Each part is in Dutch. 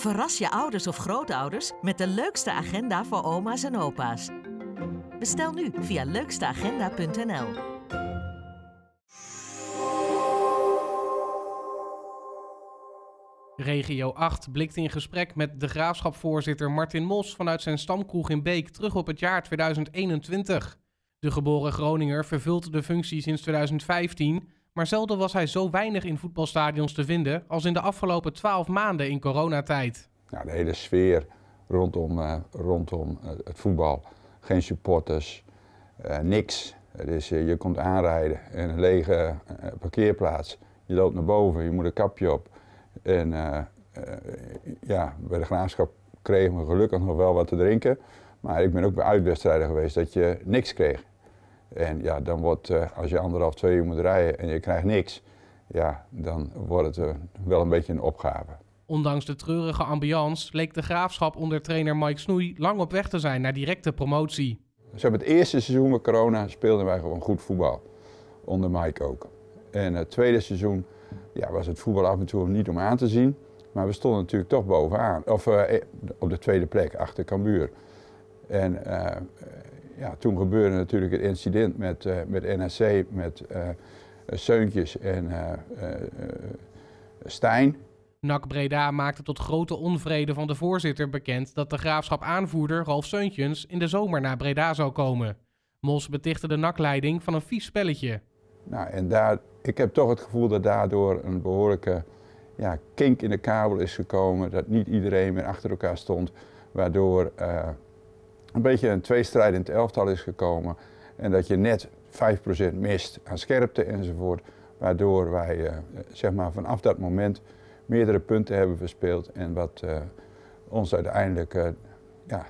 Verras je ouders of grootouders met de leukste agenda voor oma's en opa's. Bestel nu via leuksteagenda.nl. Regio 8 blikt in gesprek met de graafschapvoorzitter Martin Mos vanuit zijn stamkroeg in Beek terug op het jaar 2021. De geboren Groninger vervult de functie sinds 2015 maar zelden was hij zo weinig in voetbalstadions te vinden als in de afgelopen twaalf maanden in coronatijd. Nou, de hele sfeer rondom, eh, rondom eh, het voetbal. Geen supporters, eh, niks. Dus je, je komt aanrijden in een lege parkeerplaats. Je loopt naar boven, je moet een kapje op. En ja, bij de graafschap kregen we gelukkig nog wel wat te drinken. Maar ik ben ook bij uitwedstrijden geweest dat je niks kreeg. En ja, dan wordt, eh, als je anderhalf, twee uur moet rijden en je krijgt niks, ja, dan wordt het eh, wel een beetje een opgave. Ondanks de treurige ambiance leek de graafschap onder trainer Mike Snoei lang op weg te zijn naar directe promotie. We hebben het eerste seizoen met corona speelden wij gewoon goed voetbal. Onder Mike ook. En het tweede seizoen ja, was het voetbal af en toe niet om aan te zien. Maar we stonden natuurlijk toch bovenaan. Of eh, op de tweede plek achter Cambuur. En ja, toen gebeurde natuurlijk het incident met, uh, met NSC, met eh, Seuntjes en uh, Stijn. Nak Breda maakte tot grote onvrede van de voorzitter bekend dat de graafschap aanvoerder Ralf Seuntjes in de zomer naar Breda zou komen. Mos betichtte de nakleiding van een vies spelletje. Nou, en daar, ik heb toch het gevoel dat daardoor een behoorlijke ja, kink in de kabel is gekomen. Dat niet iedereen meer achter elkaar stond. Waardoor een beetje een tweestrijd in het elftal is gekomen. En dat je net 5% mist aan scherpte enzovoort. Waardoor wij eh, zeg maar vanaf dat moment meerdere punten hebben verspeeld. En wat eh, ons uiteindelijk uh, ja,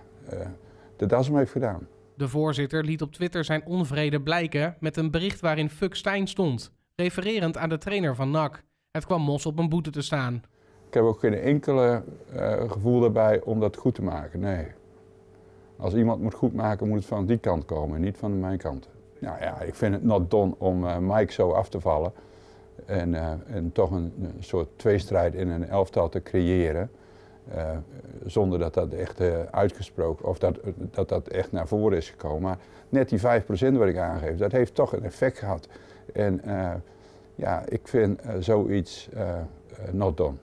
de das om heeft gedaan. De voorzitter liet op Twitter zijn onvrede blijken met een bericht waarin Fuck Stijn stond. Refererend aan de trainer van NAC. Het kwam Mos op een boete te staan. Ik heb ook geen enkele gevoel daarbij om dat goed te maken, nee. Als iemand moet goed maken, moet het van die kant komen niet van mijn kant. Nou ja, ik vind het not done om uh, Mike zo af te vallen. En, eh, en toch een, een, soort tweestrijd in een elftal te creëren. Eh, zonder dat dat echt uitgesproken of dat, dat dat echt naar voren is gekomen. Maar net die 5% wat ik aangeef, dat heeft toch een effect gehad. En ja, ik vind zoiets not done.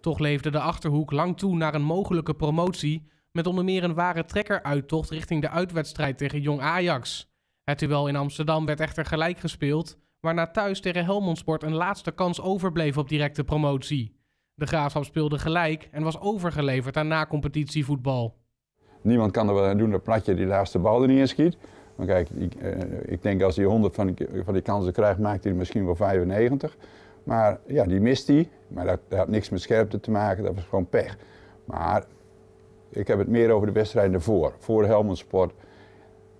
Toch leefde de achterhoek lang toe naar een mogelijke promotie. Met onder meer een ware uittocht richting de uitwedstrijd tegen Jong Ajax. Het duel in Amsterdam werd echter gelijk gespeeld, waarna thuis tegen Helmond Sport een laatste kans overbleef op directe promotie. De Graafschap speelde gelijk en was overgeleverd aan na-competitievoetbal. Niemand kan er wel aan doen dat Platje die laatste bal er niet in schiet. Maar kijk, ik, eh, ik denk als hij 100 van die, van die kansen krijgt, maakt hij er misschien wel 95. Maar ja, die mist hij. Maar dat, dat had niks met scherpte te maken, dat was gewoon pech. Maar ik heb het meer over de wedstrijden ervoor. Voor Helmond Sport.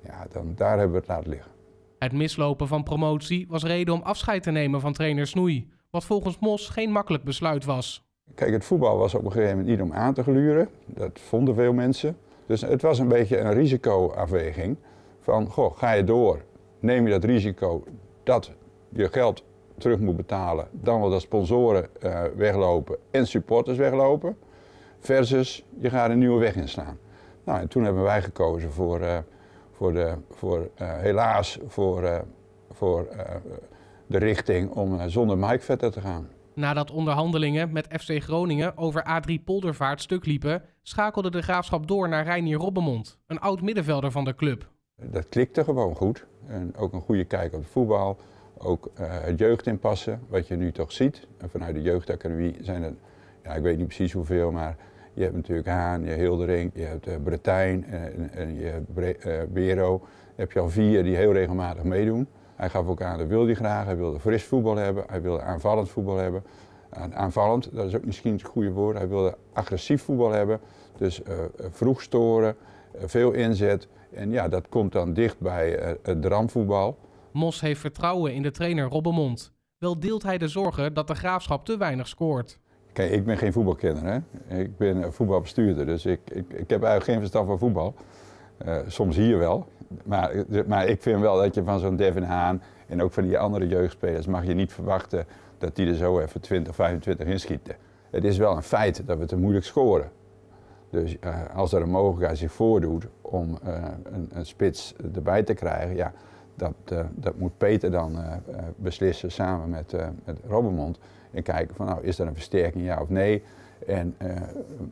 Ja, dan, daar hebben we het laten liggen. Het mislopen van promotie was reden om afscheid te nemen van trainer Snoei. Wat volgens Mos geen makkelijk besluit was. Kijk, het voetbal was op een gegeven moment niet om aan te gluren. Dat vonden veel mensen. Dus het was een beetje een risicoafweging. Van, goh, ga je door? Neem je dat risico dat je geld terug moet betalen, dan wel dat sponsoren eh, weglopen en supporters weglopen versus je gaat een nieuwe weg inslaan. Nou, en toen hebben wij gekozen voor, eh, voor, de, voor eh, helaas, voor, eh, voor de richting om zonder Mike Vetter te gaan. Nadat onderhandelingen met FC Groningen over A3 Poldervaart stuk liepen, schakelde de graafschap door naar Reinier Robbenmond, een oud middenvelder van de club. Dat klikte gewoon goed. En ook een goede kijk op het voetbal. Ook het jeugd inpassen, wat je nu toch ziet. En vanuit de jeugdacademie zijn er ja, ik weet niet precies hoeveel, maar je hebt natuurlijk Haan, je Hildering, je hebt uh, eh, Bretijn eh, en, je hebt eh, Bero. heb je al vier die heel regelmatig meedoen. Hij gaf ook aan, dat wil hij graag. Hij wilde fris voetbal hebben, hij wilde aanvallend voetbal hebben. Aanvallend, dat is ook misschien het goede woord. Hij wilde agressief voetbal hebben, dus vroeg storen, veel inzet. En ja, dat komt dan dicht bij het dramvoetbal. Mos heeft vertrouwen in de trainer Robbenmond. Wel deelt hij de zorgen dat de graafschap te weinig scoort. Kijk, ik ben geen voetbalkenner. Hè? Ik ben voetbalbestuurder, dus ik, ik, ik heb eigenlijk geen verstand van voetbal. Eh, soms hier wel. Maar, eh, maar ik vind wel dat je van zo'n Devin Haan en ook van die andere jeugdspelers mag je niet verwachten dat die er zo even 20, 25 inschieten. Het is wel een feit dat we te moeilijk scoren. Dus eh, als er een mogelijkheid zich voordoet om een, een, spits erbij te krijgen, ja, dat, eh, dat moet Peter dan eh, eh, beslissen samen met, met Robbermond. En kijken van nou, is dat een versterking ja of nee. En,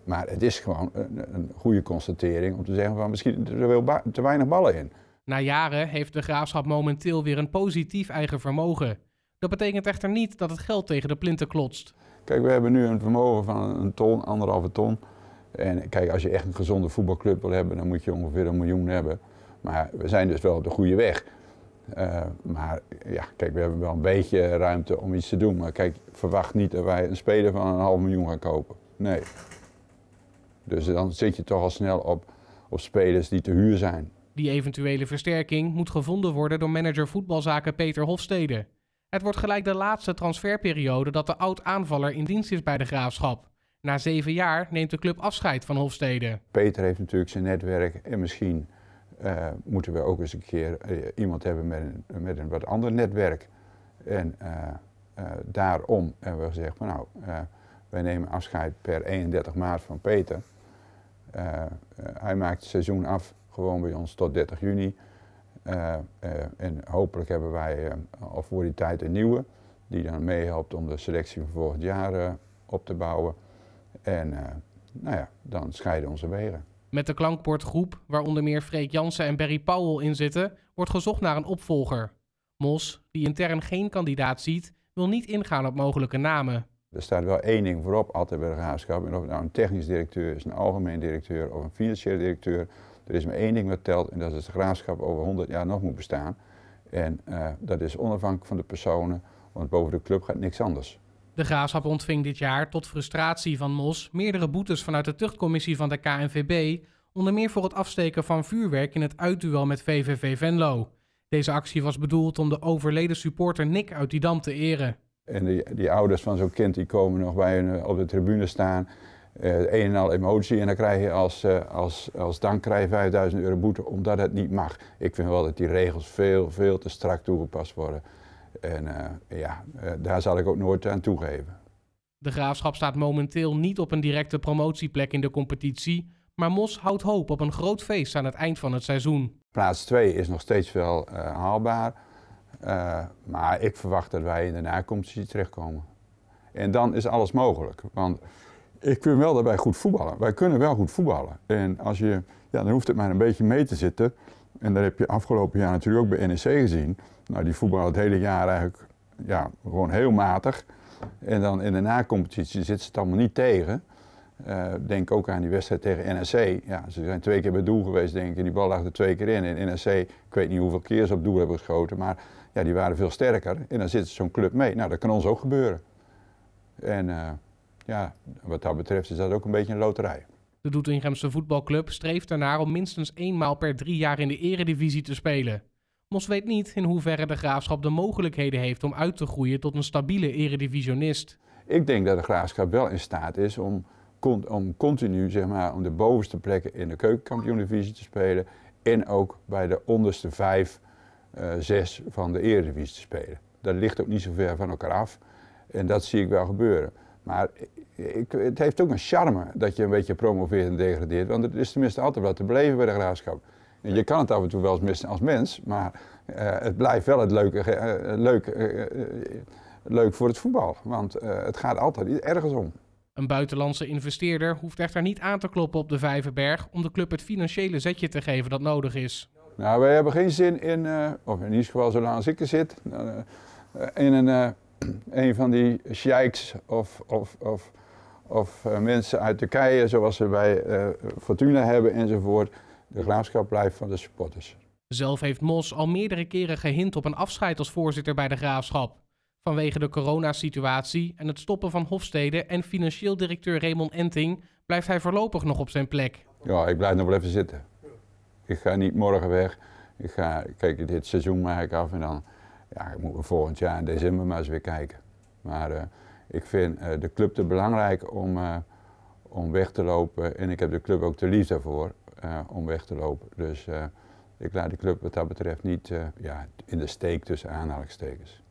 maar het is gewoon een, een, goede constatering om te zeggen van misschien er te weinig ballen in. Na jaren heeft de graafschap momenteel weer een positief eigen vermogen. Dat betekent echter niet dat het geld tegen de plinten klotst. Kijk, we hebben nu een vermogen van een ton, anderhalve ton. En kijk, als je echt een gezonde voetbalclub wil hebben, dan moet je ongeveer een miljoen hebben. Maar we zijn dus wel op de goede weg. Eh, maar ja, kijk, we hebben wel een beetje ruimte om iets te doen. Maar kijk, verwacht niet dat wij een speler van een half miljoen gaan kopen. Nee. Dus dan zit je toch al snel op, op spelers die te huur zijn. Die eventuele versterking moet gevonden worden door manager voetbalzaken Peter Hofstede. Het wordt gelijk de laatste transferperiode dat de oud-aanvaller in dienst is bij de graafschap. Na zeven jaar neemt de club afscheid van Hofstede. Peter heeft natuurlijk zijn netwerk en misschien uh, moeten we ook eens een keer eh, iemand hebben met een, met een wat ander netwerk. En eh, daarom hebben we gezegd nou, nou, wij nemen afscheid per 31 maart van Peter. hij maakt het seizoen af gewoon bij ons tot 30 juni. en hopelijk hebben wij al voor die tijd een nieuwe die dan meehelpt om de selectie van volgend jaar op te bouwen. En nou ja, dan scheiden onze wegen. Met de klankbordgroep, waar onder meer Freek Jansen en Barry Powell in zitten, wordt gezocht naar een opvolger. Mos, die intern geen kandidaat ziet, wil niet ingaan op mogelijke namen. Er staat wel één ding voorop altijd bij de graafschap. En of het nou een technisch directeur is, een algemeen directeur of een financieel directeur. Er is maar één ding wat telt en dat is dat het graafschap over 100 jaar nog moet bestaan. En eh, dat is onafhankelijk van de personen, want boven de club gaat niks anders. De graafschap ontving dit jaar tot frustratie van Mos meerdere boetes vanuit de tuchtcommissie van de KNVB, onder meer voor het afsteken van vuurwerk in het uitduel met VVV Venlo. Deze actie was bedoeld om de overleden supporter Nick uit die dam te eren. En die, ouders van zo'n kind die komen nog bij hun eh, op de tribune staan. Eh, een en al emotie en dan krijg je als, uh, als, als dank krijg je 5000 euro boete omdat het niet mag. Ik vind wel dat die regels veel, veel te strak toegepast worden. En eh, ja, eh, daar zal ik ook nooit aan toegeven. De graafschap staat momenteel niet op een directe promotieplek in de competitie. Maar Mos houdt hoop op een groot feest aan het eind van het seizoen. Plaats 2 is nog steeds wel eh, haalbaar. maar ik verwacht dat wij in de nakomst terechtkomen. En dan is alles mogelijk. Want ik wil wel daarbij goed voetballen. Wij kunnen wel goed voetballen. En als je, ja, dan hoeft het maar een beetje mee te zitten. En dat heb je afgelopen jaar natuurlijk ook bij NEC gezien. Nou, die voetballen het hele jaar eigenlijk ja, gewoon heel matig. En dan in de nacompetitie competitie zit ze het allemaal niet tegen. Uh, denk ook aan die wedstrijd tegen NEC. Ja, ze zijn twee keer bij doel geweest, denk ik. Die bal lag er twee keer in. En NEC, ik weet niet hoeveel keer ze op doel hebben geschoten, maar ja, die waren veel sterker. En dan zit zo'n club mee. Nou, dat kan ons ook gebeuren. En eh, ja, wat dat betreft is dat ook een beetje een loterij. De Doetinchemse voetbalclub streeft ernaar om minstens eenmaal per drie jaar in de eredivisie te spelen. Mos weet niet in hoeverre de graafschap de mogelijkheden heeft om uit te groeien tot een stabiele eredivisionist. Ik denk dat de graafschap wel in staat is om, om continu zeg maar, om de bovenste plekken in de keukenkampioen-divisie te spelen. En ook bij de onderste vijf, uh, zes van de eredivisie te spelen. Dat ligt ook niet zo ver van elkaar af. En dat zie ik wel gebeuren. Maar ik, het heeft ook een charme dat je een beetje promoveert en degradeert. Want het is tenminste altijd wat te beleven bij de graafschap. je kan het af en toe wel eens missen als mens, maar eh, het blijft wel het leuke, eh, eh, leuk, leuk voor het voetbal. Want het gaat altijd ergens om. Een buitenlandse investeerder hoeft echter niet aan te kloppen op de Vijverberg om de club het financiële zetje te geven dat nodig is. Nou, wij hebben geen zin in, of in ieder geval zolang als ik er zit, in een een van die sheiks of, of, of, of eh, mensen uit Turkije, zoals ze bij uh, Fortuna hebben enzovoort, de graafschap blijft van de supporters. Zelf heeft Mos al meerdere keren gehint op een afscheid als voorzitter bij de graafschap. Vanwege de coronasituatie en het stoppen van Hofstede en financieel directeur Raymond Enting blijft hij voorlopig nog op zijn plek. Ja, ik blijf nog wel even zitten. Ik ga niet morgen weg. Ik ga, kijk, dit seizoen maak ik af en dan ja, moeten we volgend jaar in december maar eens weer kijken. Maar eh, ik vind eh, de club te belangrijk om, eh, om weg te lopen. En ik heb de club ook te lief daarvoor om weg te lopen. Dus ik laat de club wat dat betreft niet ja, in de steek tussen aanhalingstekens.